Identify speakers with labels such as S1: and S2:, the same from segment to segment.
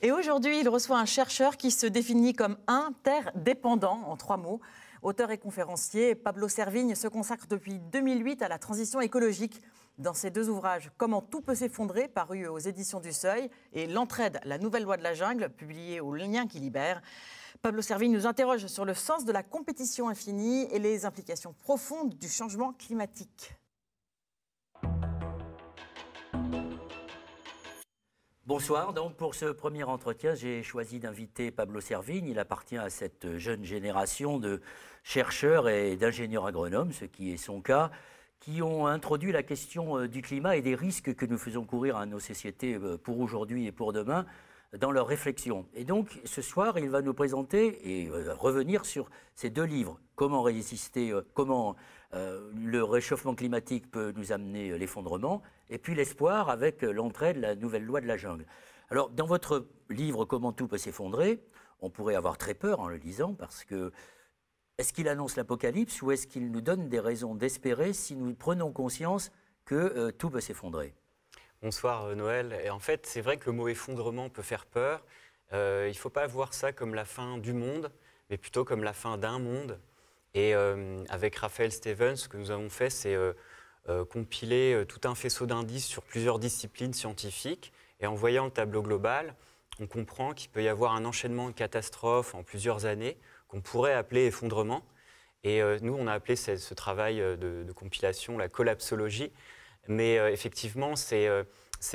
S1: Et aujourd'hui, il reçoit un chercheur qui se définit comme interdépendant, en trois mots. Auteur et conférencier, Pablo Servigne se consacre depuis 2008 à la transition écologique. Dans ses deux ouvrages Comment tout peut s'effondrer, paru aux éditions du Seuil, et L'entraide, la nouvelle loi de la jungle, publié au Lien qui libère, Pablo Servigne nous interroge sur le sens de la compétition infinie et les implications profondes du changement climatique. Bonsoir. Donc, pour ce premier entretien, j'ai choisi d'inviter Pablo Servigne. Il appartient à cette jeune génération de chercheurs et d'ingénieurs agronomes, ce qui est son cas, qui ont introduit la question euh, du climat et des risques que nous faisons courir à nos sociétés euh, pour aujourd'hui et pour demain dans leurs réflexions. Et donc, ce soir, il va nous présenter et euh, revenir sur ces deux livres, Comment résister, comment euh, le réchauffement climatique peut nous amener euh, l'effondrement, et puis l'espoir avec euh, l'entrée de la nouvelle loi de la jungle. Alors, dans votre livre Comment tout peut s'effondrer, on pourrait avoir très peur en le lisant, parce que est-ce qu'il annonce l'apocalypse ou est-ce qu'il nous donne des raisons d'espérer si nous prenons conscience que tout peut s'effondrer
S2: Bonsoir Noël. Et en fait, c'est vrai que le mot effondrement peut faire peur. il ne faut pas voir ça comme la fin du monde, mais plutôt comme la fin d'un monde et euh, avec Raphaël Stevens, ce que nous avons fait, c'est euh, euh, compiler tout un faisceau d'indices sur plusieurs disciplines scientifiques. Et en voyant le tableau global, on comprend qu'il peut y avoir un enchaînement de catastrophes en plusieurs années qu'on pourrait appeler effondrement. Et nous, on a appelé ce, travail de, compilation la collapsologie. Mais effectivement, c'est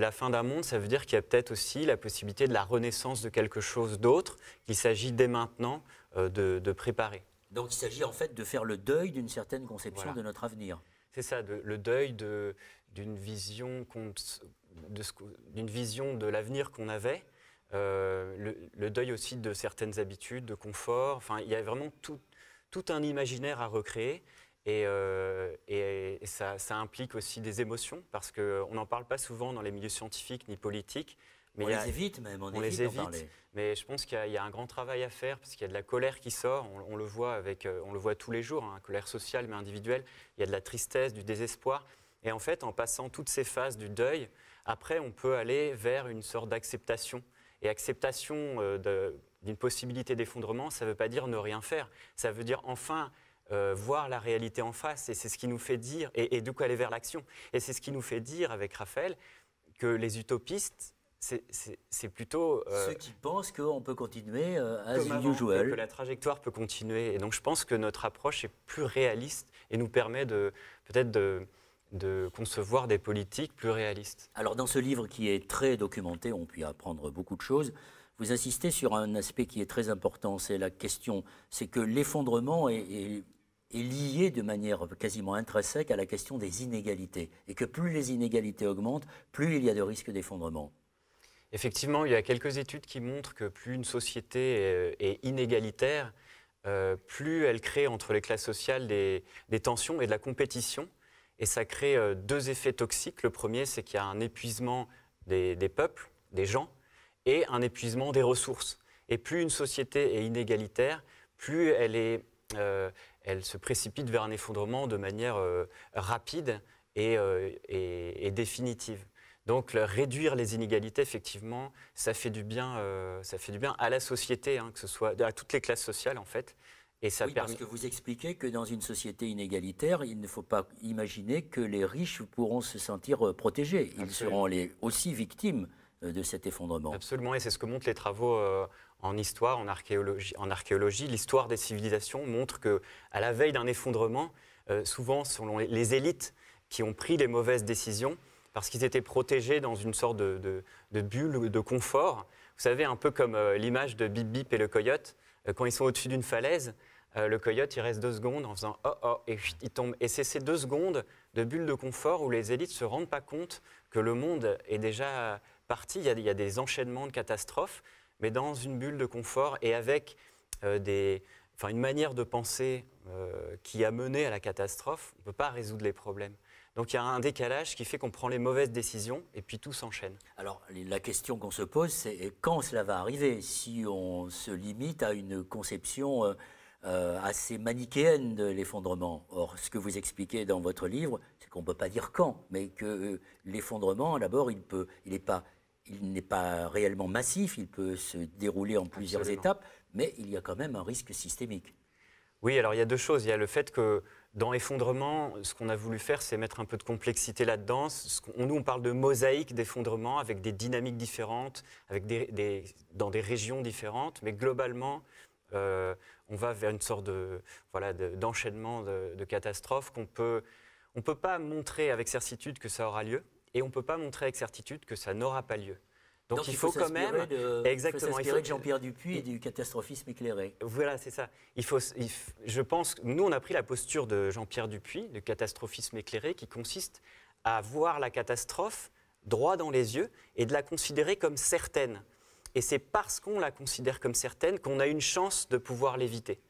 S2: la fin d'un monde. Ça veut dire qu'il y a peut-être aussi la possibilité de la renaissance de quelque chose d'autre qu'il s'agit dès maintenant de préparer.
S1: Donc il s'agit en fait de faire le deuil d'une certaine conception de notre
S2: avenir. C'est ça, le deuil d'une vision, vision de l'avenir qu'on avait, euh, le, deuil aussi de certaines habitudes, de confort. Enfin, il y a vraiment tout, un imaginaire à recréer. Euh, et, ça, ça, implique aussi des émotions, parce qu'on n'en parle pas souvent dans les milieux scientifiques ni politiques, on les évite même, on, Mais je pense qu'il y, a un grand travail à faire parce qu'il y a de la colère qui sort. On, le voit avec, euh, on le voit tous les jours, hein, colère sociale mais individuelle. Il y a de la tristesse, du désespoir. Et en fait, en passant toutes ces phases du deuil, après, on peut aller vers une sorte d'acceptation. Et acceptation euh, d'une possibilité d'effondrement, ça ne veut pas dire ne rien faire. Ça veut dire enfin euh, voir la réalité en face. Et c'est ce qui nous fait dire, et, et du coup aller vers l'action. Et c'est ce qui nous fait dire avec Raphaël que les utopistes, c'est plutôt. Euh, Ceux qui pensent qu'on peut continuer euh, as usual. Que la trajectoire peut continuer. Et donc je pense que notre approche est plus réaliste et nous permet peut-être de, concevoir des politiques plus réalistes. Alors dans ce
S1: livre qui est très documenté, on peut y apprendre beaucoup de choses.
S2: Vous insistez sur un aspect qui est
S1: très important, c'est la question, c'est que l'effondrement est lié de manière quasiment intrinsèque à la question des inégalités, et que plus les inégalités augmentent, plus il y a de risques d'effondrement.
S2: Effectivement, il y a quelques études qui montrent que plus une société est inégalitaire, euh, plus elle crée entre les classes sociales des, tensions et de la compétition. Et ça crée euh, deux effets toxiques. Le premier, c'est qu'il y a un épuisement des, peuples, des gens, et un épuisement des ressources. Et plus une société est inégalitaire, plus elle, euh, se précipite vers un effondrement de manière rapide et définitive. Donc réduire les inégalités, effectivement, ça fait du bien, euh, ça fait du bien à la société, hein, que ce soit à toutes les classes sociales en fait. Et ça parce que
S1: vous expliquez que dans une société inégalitaire, il ne faut pas imaginer que les riches pourront se sentir euh, protégés. Ils seront les,
S2: aussi victimes euh, de cet effondrement. Absolument, et c'est ce que montrent les travaux en histoire, en archéologie. l'histoire des civilisations montre que, à la veille d'un effondrement, souvent, selon les élites qui ont pris les mauvaises décisions, parce qu'ils étaient protégés dans une sorte de, bulle de confort. Vous savez, un peu comme euh, l'image de Bip Bip et le coyote, euh, quand ils sont au-dessus d'une falaise, euh, le coyote, il reste deux secondes en faisant oh oh, et il tombe. Et c'est ces deux secondes de bulle de confort où les élites ne se rendent pas compte que le monde est déjà parti. Il y a, des enchaînements de catastrophes, mais dans une bulle de confort et avec une manière de penser qui a mené à la catastrophe, on ne peut pas résoudre les problèmes. Donc il y a un décalage qui fait qu'on prend les mauvaises décisions et puis tout s'enchaîne.
S1: Alors la question qu'on se pose, c'est quand cela va arriver Si on se limite à une conception euh, assez manichéenne de l'effondrement. Or, ce que vous expliquez dans votre livre, c'est qu'on ne peut pas dire quand, mais que euh, l'effondrement, d'abord, il peut, il n'est pas, il n'est pas réellement massif, il peut se dérouler en plusieurs étapes,
S2: mais il y a quand même un risque systémique. Oui, alors il y a deux choses. Il y a le fait que dans Effondrement, ce qu'on a voulu faire, c'est mettre un peu de complexité là-dedans. Nous, on parle de mosaïque d'effondrement avec des dynamiques différentes, avec dans des régions différentes, mais globalement, euh, on va vers une sorte de voilà d'enchaînement de, de, catastrophes qu'on peut on peut pas montrer avec certitude que ça aura lieu et on peut pas montrer avec certitude que ça n'aura pas lieu. Donc, il faut, quand même euh, exactement il Jean-Pierre Dupuis et du catastrophisme éclairé. Voilà, c'est ça. je pense, nous on a pris la posture de Jean-Pierre Dupuis, du catastrophisme éclairé, qui consiste à voir la catastrophe droit dans les yeux et de la considérer comme certaine. Et c'est parce qu'on la considère comme certaine qu'on a une chance de pouvoir l'éviter.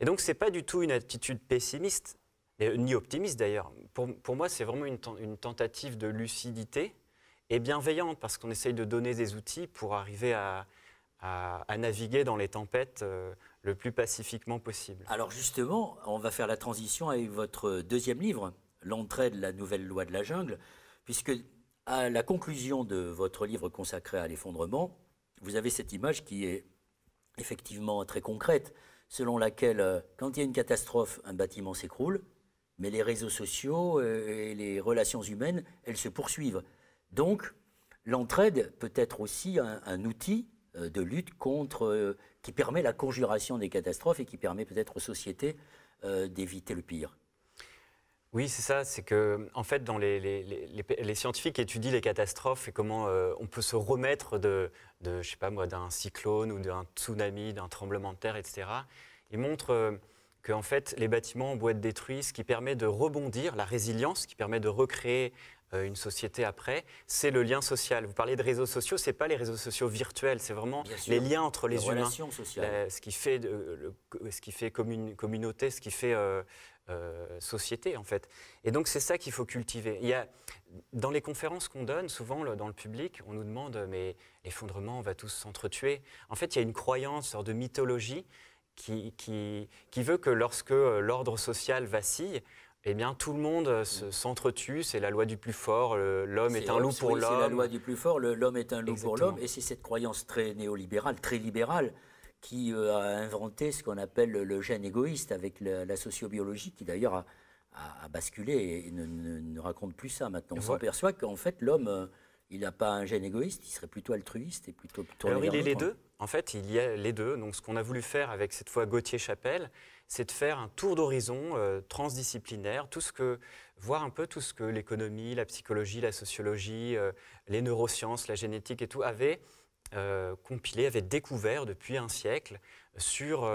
S2: Et donc, ce n'est pas du tout une attitude pessimiste, euh, ni optimiste d'ailleurs. Pour, moi, c'est vraiment une, tentative de lucidité et bienveillante, parce qu'on essaye de donner des outils pour arriver à, naviguer dans les tempêtes euh, le plus pacifiquement possible.
S1: Alors justement, on va faire la transition avec votre deuxième livre, L'entrée de la nouvelle loi de la jungle, puisque à la conclusion de votre livre consacré à l'effondrement, vous avez cette image qui est effectivement très concrète, selon laquelle euh, quand il y a une catastrophe, un bâtiment s'écroule, mais les réseaux sociaux euh, et les relations humaines, elles se poursuivent. Donc, l'entraide peut être aussi un, outil euh, de lutte contre, euh, qui permet la conjuration des catastrophes et qui permet peut-être aux sociétés euh, d'éviter le pire.
S2: Oui, c'est ça. C'est que, en fait, dans les, les, les, scientifiques étudient les catastrophes et comment on peut se remettre de, de je sais pas d'un cyclone ou d'un tsunami, d'un tremblement de terre, etc. Ils montrent que, en fait, les bâtiments ont beau être détruits, ce qui permet de rebondir, la résilience, qui permet de recréer euh, une société après, c'est le lien social. Vous parlez de réseaux sociaux, n'est pas les réseaux sociaux virtuels, c'est vraiment les liens entre les, humains, euh, ce qui fait, euh, ce qui fait communauté, ce qui fait société en fait. Et donc c'est ça qu'il faut cultiver. Il y a, dans les conférences qu'on donne, souvent dans le public, on nous demande mais l'effondrement, on va tous s'entretuer. En fait, il y a une croyance, une sorte de mythologie qui veut que lorsque l'ordre social vacille, eh bien, tout le monde euh, mm. s'entretue, c'est la loi du plus fort, l'homme est, un loup pour l'homme. C'est la loi
S1: du plus fort, l'homme est un loup pour l'homme, et c'est cette croyance très néolibérale, très libérale, qui euh, a inventé ce qu'on appelle le gène égoïste avec la, sociobiologie, qui d'ailleurs a, basculé et ne, raconte plus ça maintenant. On s'aperçoit qu'en fait, l'homme, euh, il n'a pas un gène égoïste, il serait plutôt altruiste et plutôt... Alors il est les deux,
S2: en fait, il y a les deux. Donc ce qu'on a voulu faire avec cette fois Gauthier Chapelle, c'est de faire un tour d'horizon euh, transdisciplinaire, tout ce que, voir un peu tout ce que l'économie, la psychologie, la sociologie, euh, les neurosciences, la génétique et tout avaient euh, compilé, avaient découvert depuis un siècle sur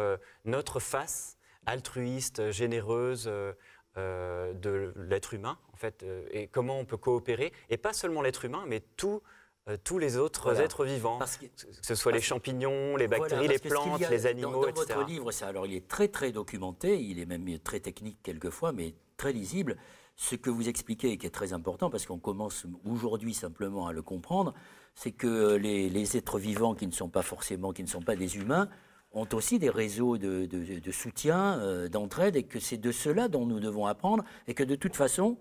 S2: notre face altruiste, généreuse de l'être humain, en fait, et comment on peut coopérer, et pas seulement l'être humain, mais tout euh, tous les autres êtres vivants, que, ce soit les champignons, les bactéries, les plantes, les animaux, dans, dans votre livre,
S1: ça, alors il est très très documenté, il est même très technique quelquefois, mais très lisible. Ce que vous expliquez, et qui est très important, parce qu'on commence aujourd'hui simplement à le comprendre, c'est que les, êtres vivants qui ne sont pas forcément, qui ne sont pas des humains, ont aussi des réseaux de, soutien, euh, d'entraide, et que c'est de cela dont nous devons apprendre, et que de toute façon,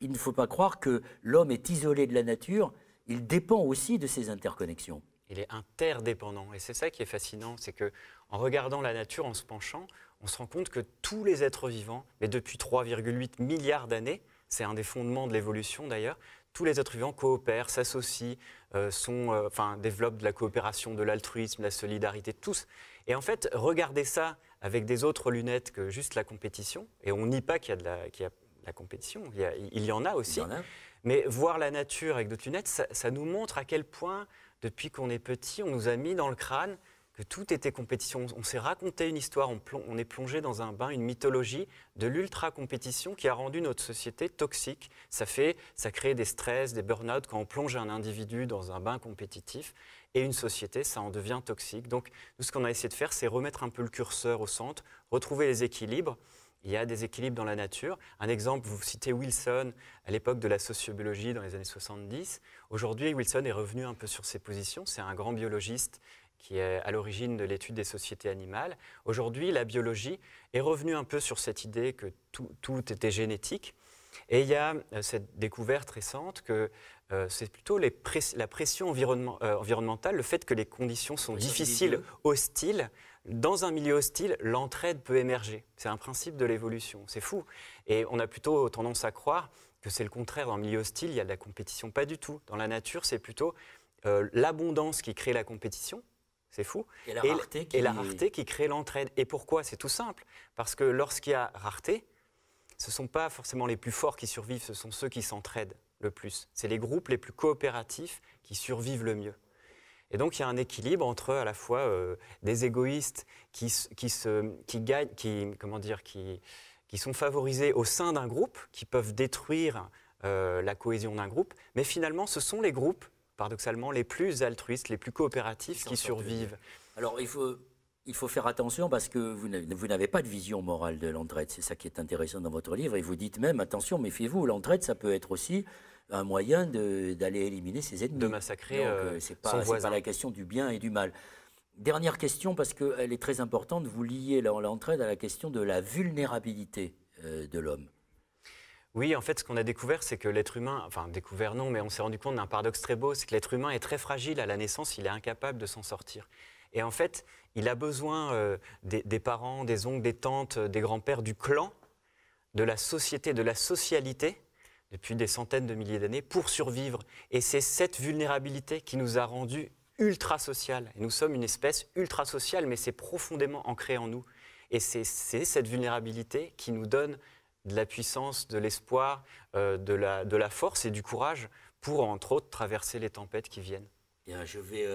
S1: il ne faut pas croire que l'homme est isolé de la nature, il dépend aussi de ces interconnexions.
S2: Il est interdépendant et c'est ça qui est fascinant, c'est que en regardant la nature, en se penchant, on se rend compte que tous les êtres vivants, mais depuis 3,8 milliards d'années, c'est un des fondements de l'évolution d'ailleurs, tous les êtres vivants coopèrent, s'associent, euh, sont, euh, enfin, développent de la coopération, de l'altruisme, de la solidarité, tous. Et en fait, regarder ça avec des autres lunettes que juste la compétition, et on nie pas qu'il y a, de la, qu'il y a la compétition. Il y, en a aussi. Mais voir la nature avec de lunettes, ça, nous montre à quel point, depuis qu'on est petit, on nous a mis dans le crâne que tout était compétition. On s'est raconté une histoire, on, est plongé dans un bain, une mythologie de l'ultra-compétition qui a rendu notre société toxique. Ça fait, ça crée des stress, des burn-out quand on plonge un individu dans un bain compétitif. Et une société, ça en devient toxique. Donc, nous, ce qu'on a essayé de faire, c'est remettre un peu le curseur au centre, retrouver les équilibres il y a des équilibres dans la nature. Un exemple, vous citez Wilson à l'époque de la sociobiologie dans les années 70. Aujourd'hui, Wilson est revenu un peu sur ses positions. C'est un grand biologiste qui est à l'origine de l'étude des sociétés animales. Aujourd'hui, la biologie est revenue un peu sur cette idée que tout, tout était génétique et il y a euh, cette découverte récente que euh, c'est plutôt la pression euh, environnementale, le fait que les conditions sont difficiles, hostiles. Dans un milieu hostile, l'entraide peut émerger. C'est un principe de l'évolution. C'est fou. Et on a plutôt tendance à croire que c'est le contraire. Dans un milieu hostile, il y a de la compétition. Pas du tout. Dans la nature, c'est plutôt l'abondance qui crée la compétition. C'est fou. Et la rareté qui crée l'entraide. Et pourquoi C'est tout simple. Parce que lorsqu'il y a rareté, ce ne sont pas forcément les plus forts qui survivent, ce sont ceux qui s'entraident le plus. C'est les groupes les plus coopératifs qui survivent le mieux. Et donc il y a un équilibre entre à la fois euh, des égoïstes qui, se, qui gagnent, qui, comment dire, qui, qui sont favorisés au sein d'un groupe, qui peuvent détruire euh, la cohésion d'un groupe, mais finalement ce sont les groupes, paradoxalement, les plus altruistes, les plus coopératifs qui survivent.
S1: Alors il faut il faut faire attention parce que vous n'avez pas de vision morale de l'entraide. C'est ça qui est intéressant dans votre livre. Et vous dites même, attention, méfiez-vous, l'entraide, ça peut être aussi un moyen d'aller éliminer ses ennemis. De massacrer Donc, euh, euh, c'est pas, la question du bien et du mal. Dernière question, parce qu'elle est très importante, vous liez l'entraide à la question de la vulnérabilité euh, de l'homme.
S2: Oui, en fait, ce qu'on a découvert, c'est que l'être humain, enfin découvert non, mais on s'est rendu compte d'un paradoxe très beau, c'est que l'être humain est très fragile à la naissance, il est incapable de s'en sortir. Et en fait, il a besoin euh, des, parents, des oncles, des tantes, euh, des grands-pères, du clan, de la société, de la socialité, depuis des centaines de milliers d'années, pour survivre. Et c'est cette vulnérabilité qui nous a rendus ultra sociales Et nous sommes une espèce ultra sociale, mais c'est profondément ancré en nous. Et c'est cette vulnérabilité qui nous donne de la puissance, de l'espoir, euh, de, la, force et du courage pour, entre autres, traverser les tempêtes qui viennent. Bien, je vais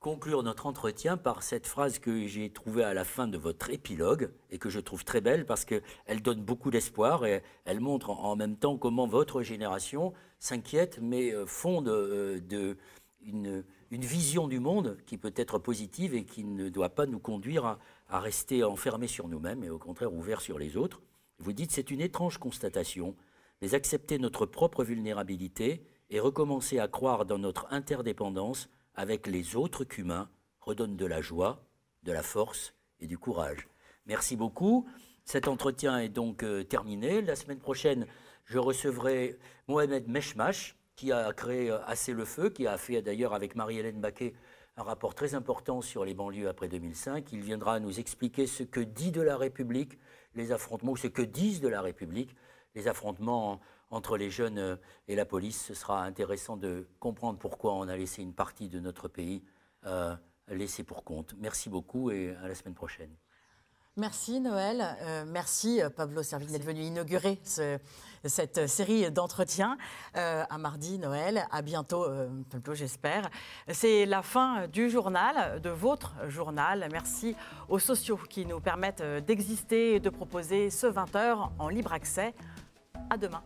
S1: conclure notre entretien par cette phrase que j'ai trouvée à la fin de votre épilogue et que je trouve très belle parce qu'elle donne beaucoup d'espoir et elle montre en même temps comment votre génération s'inquiète mais euh, fonde euh, de une, vision du monde qui peut être positive et qui ne doit pas nous conduire à rester enfermés sur nous-mêmes et au contraire ouverts sur les autres. Vous dites c'est une étrange constatation, mais accepter notre propre vulnérabilité et recommencer à croire dans notre interdépendance avec les autres qu'humains redonne de la joie, de la force et du courage. Merci beaucoup. Cet entretien est donc euh, terminé. La semaine prochaine, je recevrai Mohamed Meshmash, qui a créé euh, Assez le Feu, qui a fait d'ailleurs avec Marie-Hélène Baquet un rapport très important sur les banlieues après 2005. Il viendra nous expliquer ce que dit de la République les affrontements, ce que disent de la République les affrontements entre les jeunes euh, et la police. Ce sera intéressant de comprendre pourquoi on a laissé une partie de notre pays euh, laissée pour compte. Merci beaucoup et à la semaine prochaine. Merci Noël, euh, merci Pablo Servigne d'être venu inaugurer cette série d'entretiens. à mardi Noël, à bientôt Pablo j'espère. C'est la fin du journal, de votre journal. Merci aux sociaux qui nous permettent d'exister et de proposer ce 20h en libre accès. À demain.